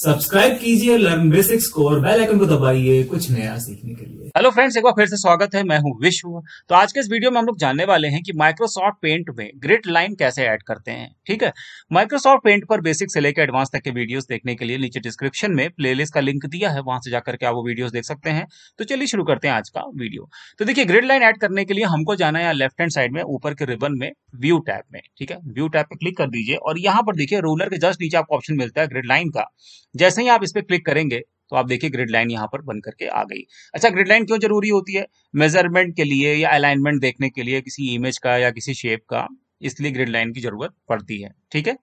subscribe कीजिए learn basics को और बेल आइकन को दबाइए कुछ नया सीखने के लिए हेलो फ्रेंड्स एक बार फिर से स्वागत है मैं हूं विश्व तो आज के इस वीडियो में हम लोग जानने वाले हैं कि माइक्रोसॉफ्ट पेंट में ग्रिड लाइन कैसे ऐड करते हैं ठीक है माइक्रोसॉफ्ट पेंट पर बेसिक से लेकर एडवांस तक के वीडियोस देखने के लिए नीचे डिस्क्रिप्शन में प्लेलिस्ट का लिंक दिया है वहां से जाकर के आप वो वीडियो देख सकते हैं तो चलिए शुरू करते हैं आज का वीडियो तो देखिए ग्रिड लाइन एड करने के लिए हमको जाना है लेफ्ट हैंड साइड में ऊपर के रिबन में व्यू टैप में ठीक है व्यू टैप पर क्लिक कर दीजिए और यहाँ पर देखिए रूलर के जस्ट नीचे आपको ऑप्शन मिलता है ग्रिड लाइन का जैसे ही आप इस पर क्लिक करेंगे तो आप देखिए ग्रिड लाइन यहाँ पर बन करके आ गई अच्छा ग्रिड लाइन क्यों जरूरी होती है मेजरमेंट के लिए या अलाइनमेंट देखने के लिए किसी इमेज का या किसी शेप का इसलिए ग्रिड लाइन की जरूरत पड़ती है ठीक है